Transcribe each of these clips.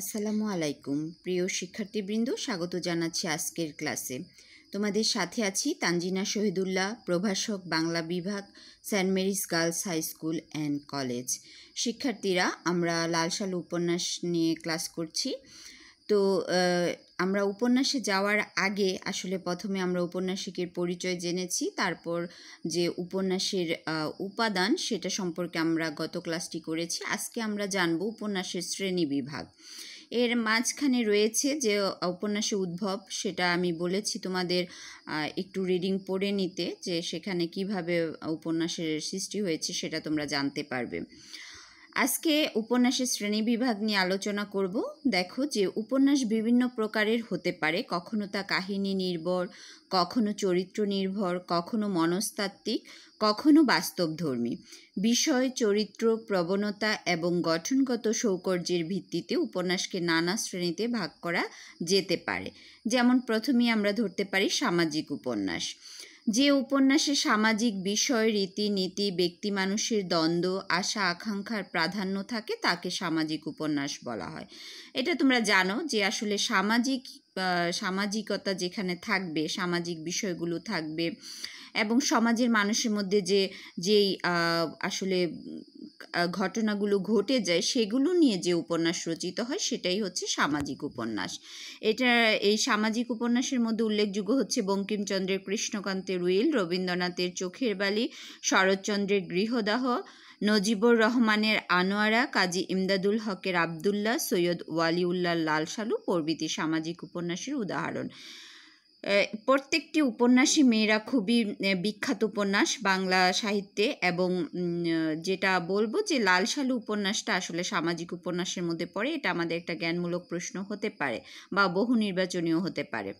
আসসালামু আলাইকুম প্রিয় শিক্ষার্থীবৃন্দ স্বাগত জানাচ্ছি আজকের ক্লাসে তোমাদের সাথে আছি তানজিনা শহীদুল্লাহ প্রভাষক বাংলা বিভাগ Saint Mary's Girls High School and College শিক্ষার্থীরা আমরা লালশাল উপন্যাস নিয়ে ক্লাস করছি তো আমরা উপন্যাসে যাওয়ার আগে আসলে প্রথমে আমরা উপন্যাসিকের পরিচয় জেনেছি তারপর যে উপন্যাসের উপাদান সেটা সম্পর্কে আমরা গত ক্লাসটি করেছি আজকে আমরা জানব উপন্যাসের শ্রেণী বিভাগ এর মাঝখানে রয়েছে যে উপন্যাসে উদ্ভব সেটা আমি বলেছি তোমাদের একটু রিডিং পড়ে নিতে যে সেখানে কিভাবে উপন্যাসের সৃষ্টি হয়েছে সেটা তোমরা জানতে পারবে আজকে উপন্যাসের শ্রেণী বিভাগ নিয়ে আলোচনা করব দেখো যে উপন্যাস বিভিন্ন প্রকারের হতে পারে কখনো তা কাহিনী নির্ভর কখনো চরিত্র নির্ভর কখনো মনস্তাত্ত্বিক কখনো বাস্তবধর্মী বিষয় চরিত্র প্রবণতা এবং গঠনগত সৌকর্যের ভিত্তিতে উপন্যাসকে নানা শ্রেণীতে ভাগ করা যেতে পারে যেমন প্রথমেই আমরা ধরতে পারি সামাজিক উপন্যাস যে উপন্যাসে সামাজিক বিষয় রীতিনীতি ব্যক্তি মানুষের দ্বন্দ্ব আশা আকাঙ্ক্ষার প্রাধান্য থাকে তাকে সামাজিক উপন্যাস বলা হয় এটা তোমরা জানো যে আসলে সামাজিক সামাজিকতা যেখানে থাকবে সামাজিক বিষয়গুলো থাকবে এবং সমাজের মানুষের মধ্যে যে যেই আসলে ঘটনাগুলো ঘটে যায় সেগুলো নিয়ে যে উপন্যাস রচিত হয় সেটাই হচ্ছে সামাজিক উপন্যাস এটা এই সামাজিক উপন্যাসের মধ্যে উল্লেখযোগ্য হচ্ছে বঙ্কিমচন্দ্রের কৃষ্ণকান্তের উইল রবীন্দ্রনাথের চোখের বালি শরৎচন্দ্রের গৃহদাহ নজিবুর রহমানের আনোয়ারা কাজী ইমদাদুল হকের আবদুল্লাহ সৈয়দ ওয়ালিউল্লাহ লাল সালু প্রভৃতি সামাজিক উপন্যাসের উদাহরণ প্রত্যেকটি উপন্যাসই মেয়েরা খুবই বিখ্যাত উপন্যাস বাংলা সাহিত্যে এবং যেটা বলবো যে লাল সালু উপন্যাসটা আসলে সামাজিক উপন্যাসের মধ্যে পড়ে এটা আমাদের একটা জ্ঞানমূলক প্রশ্ন হতে পারে বা বহু নির্বাচনীয় হতে পারে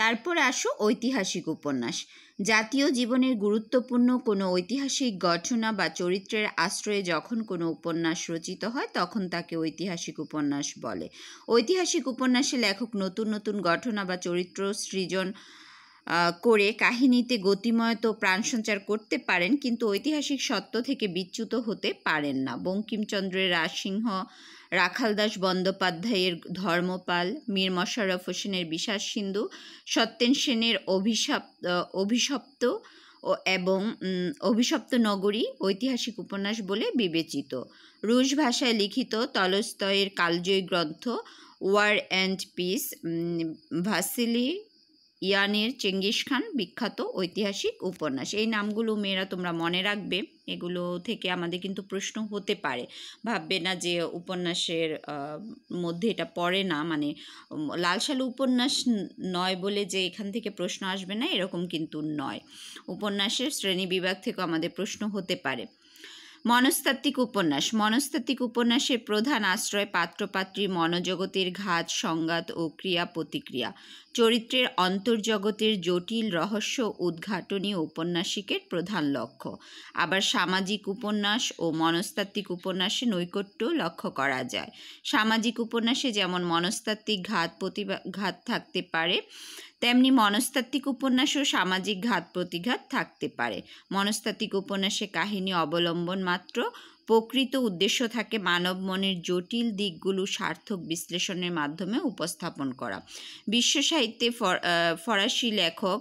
তারপর আসো ঐতিহাসিক উপন্যাস জাতীয় জীবনের গুরুত্বপূর্ণ কোনো ঐতিহাসিক ঘটনা বা চরিত্রের আশ্রয়ে যখন কোনো উপন্যাস রচিত হয় তখন তাকে ঐতিহাসিক উপন্যাস বলে ঐতিহাসিক উপন্যাসে লেখক নতুন নতুন ঘটনা বা চরিত্র সৃজন করে কাহিনীতে তো প্রাণ সঞ্চার করতে পারেন কিন্তু ঐতিহাসিক সত্য থেকে বিচ্যুত হতে পারেন না বঙ্কিমচন্দ্রের রাজসিংহ রাখালদাস বন্দ্যোপাধ্যায়ের ধর্মপাল মীর মশারফ হোসেনের বিশ্বাস সিন্ধু সত্যেন সেনের অভিশাপ অভিশপ্ত ও এবং অভিশপ্ত নগরী ঐতিহাসিক উপন্যাস বলে বিবেচিত রুশ ভাষায় লিখিত তলস্তয়ের কালজয়ী গ্রন্থ ওয়ার অ্যান্ড পিস ভাসিলি ইয়ানের চেঙ্গিস খান বিখ্যাত ঐতিহাসিক উপন্যাস এই নামগুলো মেয়েরা তোমরা মনে রাখবে এগুলো থেকে আমাদের কিন্তু প্রশ্ন হতে পারে ভাববে না যে উপন্যাসের মধ্যে এটা পড়ে না মানে লালশালু উপন্যাস নয় বলে যে এখান থেকে প্রশ্ন আসবে না এরকম কিন্তু নয় উপন্যাসের শ্রেণী বিভাগ থেকে আমাদের প্রশ্ন হতে পারে মনস্তাত্ত্বিক উপন্যাস মনস্তাত্ত্বিক উপন্যাসের প্রধান আশ্রয় পাত্রপাত্রী মনোজগতের ঘাত সংঘাত ও ক্রিয়া প্রতিক্রিয়া চরিত্রের অন্তর্জগতের জটিল রহস্য উদ্ঘাটনী ঔপন্যাসিকের প্রধান লক্ষ্য আবার সামাজিক উপন্যাস ও মনস্তাত্ত্বিক উপন্যাসে নৈকট্য লক্ষ্য করা যায় সামাজিক উপন্যাসে যেমন মনস্তাত্ত্বিক ঘাত প্রতিঘাত থাকতে পারে তেমনি মনস্তাত্ত্বিক উপন্যাসও সামাজিক ঘাত প্রতিঘাত থাকতে পারে মনস্তাত্ত্বিক উপন্যাসে কাহিনী অবলম্বন মাত্র প্রকৃত উদ্দেশ্য থাকে মানব মনের জটিল দিকগুলো সার্থক বিশ্লেষণের মাধ্যমে উপস্থাপন করা বিশ্ব সাহিত্যে ফরাসি লেখক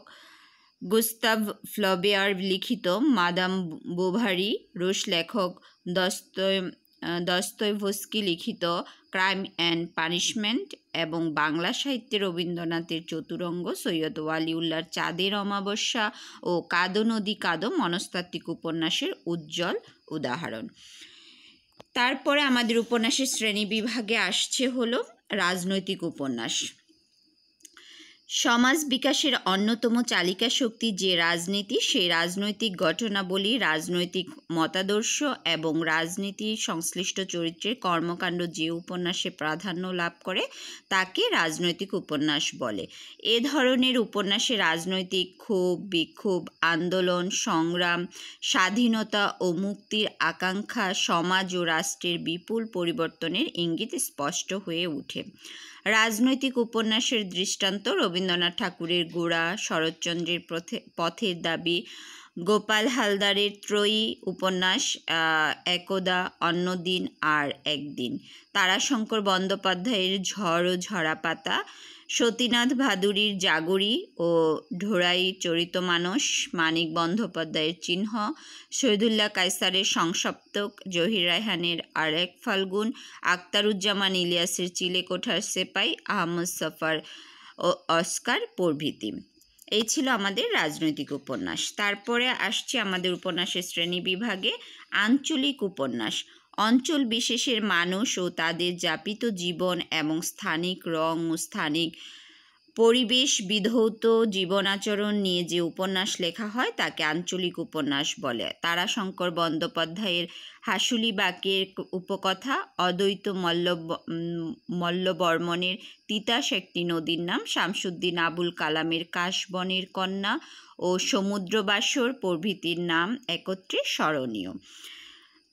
গুস্তাভ ফ্লবেয়ার লিখিত মাদাম বোভারি রুশ লেখক দস্ত দস্তয়ভস্কি লিখিত ক্রাইম অ্যান্ড পানিশমেন্ট এবং বাংলা সাহিত্যে রবীন্দ্রনাথের চতুরঙ্গ সৈয়দ ওয়ালিউল্লার চাঁদের অমাবস্যা ও কাদো নদী কাদো মনস্তাত্ত্বিক উপন্যাসের উজ্জ্বল উদাহরণ তারপরে আমাদের উপন্যাসের শ্রেণী বিভাগে আসছে হলো রাজনৈতিক উপন্যাস সমাজ বিকাশের অন্যতম চালিকা শক্তি যে রাজনীতি সেই রাজনৈতিক ঘটনাবলী রাজনৈতিক মতাদর্শ এবং রাজনীতি সংশ্লিষ্ট চরিত্রের কর্মকাণ্ড যে উপন্যাসে প্রাধান্য লাভ করে তাকে রাজনৈতিক উপন্যাস বলে এ ধরনের উপন্যাসে রাজনৈতিক ক্ষোভ বিক্ষোভ আন্দোলন সংগ্রাম স্বাধীনতা ও মুক্তির আকাঙ্ক্ষা সমাজ ও রাষ্ট্রের বিপুল পরিবর্তনের ইঙ্গিত স্পষ্ট হয়ে ওঠে রাজনৈতিক উপন্যাসের দৃষ্টান্ত রবীন্দ্রনাথ ঠাকুরের গোড়া শরৎচন্দ্রের পথের দাবি গোপাল হালদারের ত্রয়ী উপন্যাস একদা অন্যদিন আর একদিন তারাশঙ্কর বন্দ্যোপাধ্যায়ের ঝড় ও ঝরা পাতা সতীনাথ ভাদুরীর জাগরি ও ঢোড়াই মানস মানিক বন্দ্যোপাধ্যায়ের চিহ্ন শহীদুল্লাহ কায়সারের সংসপ্তক জহির রায়হানের আরেক ফাল্গুন আক্তারুজ্জামান ইলিয়াসের চিলেকোঠার সেপাই আহমদ সফার ও অস্কার প্রভৃতি এই ছিল আমাদের রাজনৈতিক উপন্যাস তারপরে আসছে আমাদের উপন্যাসের শ্রেণী বিভাগে আঞ্চলিক উপন্যাস অঞ্চল বিশেষের মানুষ ও তাদের যাপিত জীবন এবং স্থানিক রং ও স্থানিক পরিবেশ বিধৌত জীবনাচরণ নিয়ে যে উপন্যাস লেখা হয় তাকে আঞ্চলিক উপন্যাস বলে তারাশঙ্কর বন্দ্যোপাধ্যায়ের হাসুলি বাকের উপকথা অদ্বৈত মল্ল মল্লবর্মনের তিতাস একটি নদীর নাম শামসুদ্দিন আবুল কালামের কাশবনের কন্যা ও সমুদ্রবাসর প্রভৃতির নাম একত্রে স্মরণীয়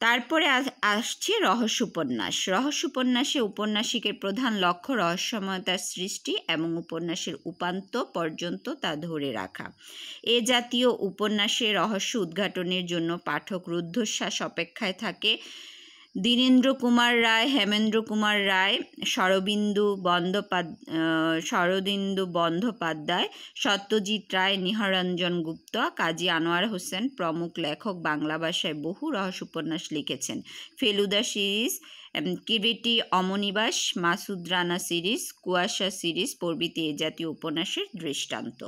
তারপরে আসছে রহস্য উপন্যাস রহস্য উপন্যাসে উপন্যাসিকের প্রধান লক্ষ্য রহস্যময়তার সৃষ্টি এবং উপন্যাসের উপান্ত পর্যন্ত তা ধরে রাখা এ জাতীয় উপন্যাসে রহস্য উদ্ঘাটনের জন্য পাঠক রুদ্ধশ্বাস অপেক্ষায় থাকে দীনেন্দ্র কুমার রায় হেমেন্দ্র কুমার রায় শরবিন্দু বন্দ্যোপাধ্য শরদিন্দু বন্দ্যোপাধ্যায় সত্যজিৎ রায় নিহারঞ্জন গুপ্তা কাজী আনোয়ার হোসেন প্রমুখ লেখক বাংলা ভাষায় বহু রহস্য উপন্যাস লিখেছেন Feluda series Kiriti omnibus Masud Rana series Kuasha series প্রভৃতি এ জাতীয় উপন্যাসের দৃষ্টান্ত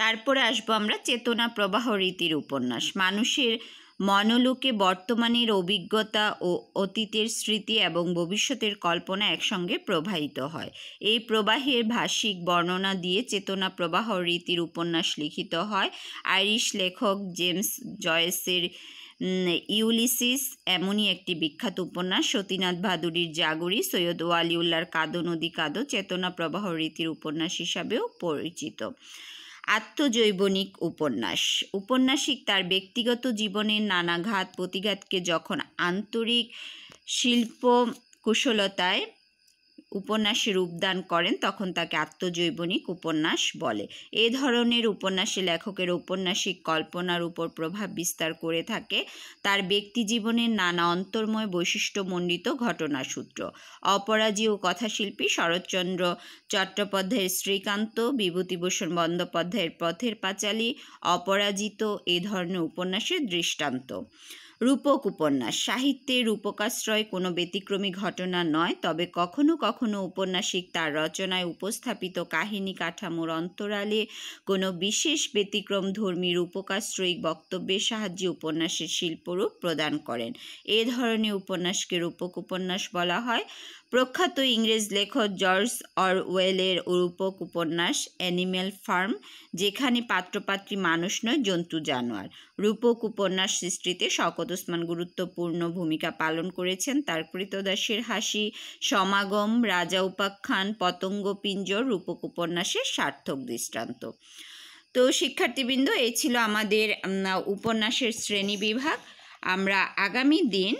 তারপরে আসবো আমরা চেতনা প্রবাহ রীতির উপন্যাস মানুষের মনোলোকে বর্তমানের অভিজ্ঞতা ও অতীতের স্মৃতি এবং ভবিষ্যতের কল্পনা একসঙ্গে প্রবাহিত হয় এই প্রবাহের ভাষিক বর্ণনা দিয়ে চেতনা প্রবাহ রীতির উপন্যাস লিখিত হয় আইরিশ লেখক জেমস জয়েসের ইউলিসিস এমনই একটি বিখ্যাত উপন্যাস সতীনাথ ভাদুরীর জাগরি সৈয়দ ওয়ালিউল্লার কাদো নদী কাদো চেতনা প্রবাহ রীতির উপন্যাস হিসাবেও পরিচিত আত্মজৈবনিক উপন্যাস উপন্যাসিক তার ব্যক্তিগত জীবনের নানা ঘাত প্রতিঘাতকে যখন আন্তরিক শিল্প কুশলতায় উপন্যাসে রূপদান করেন তখন তাকে আত্মজৈবনিক উপন্যাস বলে এ ধরনের উপন্যাসে লেখকের ঔপন্যাসিক কল্পনার উপর প্রভাব বিস্তার করে থাকে তার ব্যক্তি জীবনের নানা অন্তর্ময় বৈশিষ্ট্যমণ্ডিত ঘটনাসূত্র অপরাজীয় কথাশিল্পী শরৎচন্দ্র চট্টোপাধ্যায়ের শ্রীকান্ত বিভূতিভূষণ বন্দ্যোপাধ্যায়ের পথের পাঁচালী অপরাজিত এ ধরনের উপন্যাসের দৃষ্টান্ত রূপক উপন্যাস সাহিত্যে রূপকাশ্রয় কোনো ব্যতিক্রমী ঘটনা নয় তবে কখনো কখনো উপন্যাসিক তার রচনায় উপস্থাপিত কাহিনী কাঠামোর অন্তরালে কোনো বিশেষ ব্যতিক্রম ধর্মী রূপকাশ্রয়ী বক্তব্যের সাহায্যে উপন্যাসের শিল্পরূপ প্রদান করেন এ ধরনের উপন্যাসকে রূপক উপন্যাস বলা হয় প্রখ্যাত ইংরেজ লেখক জর্জ অর ওয়েলের রূপক উপন্যাস অ্যানিম্যাল ফার্ম যেখানে পাত্রপাত্রী মানুষ নয় জন্তু জানোয়ার রূপক উপন্যাস সৃষ্টিতে শকত ওসমান গুরুত্বপূর্ণ ভূমিকা পালন করেছেন তার কৃতদাসের হাসি সমাগম রাজা উপাখ্যান পতঙ্গ পিঞ্জর রূপক উপন্যাসের সার্থক দৃষ্টান্ত তো শিক্ষার্থীবৃন্দ এই ছিল আমাদের উপন্যাসের শ্রেণী বিভাগ আমরা আগামী দিন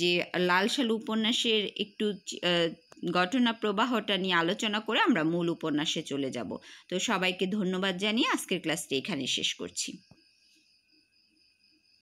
যে লাল সালু উপন্যাসের একটু ঘটনা প্রবাহটা নিয়ে আলোচনা করে আমরা মূল উপন্যাসে চলে যাব তো সবাইকে ধন্যবাদ জানিয়ে আজকের ক্লাসটি এখানে শেষ করছি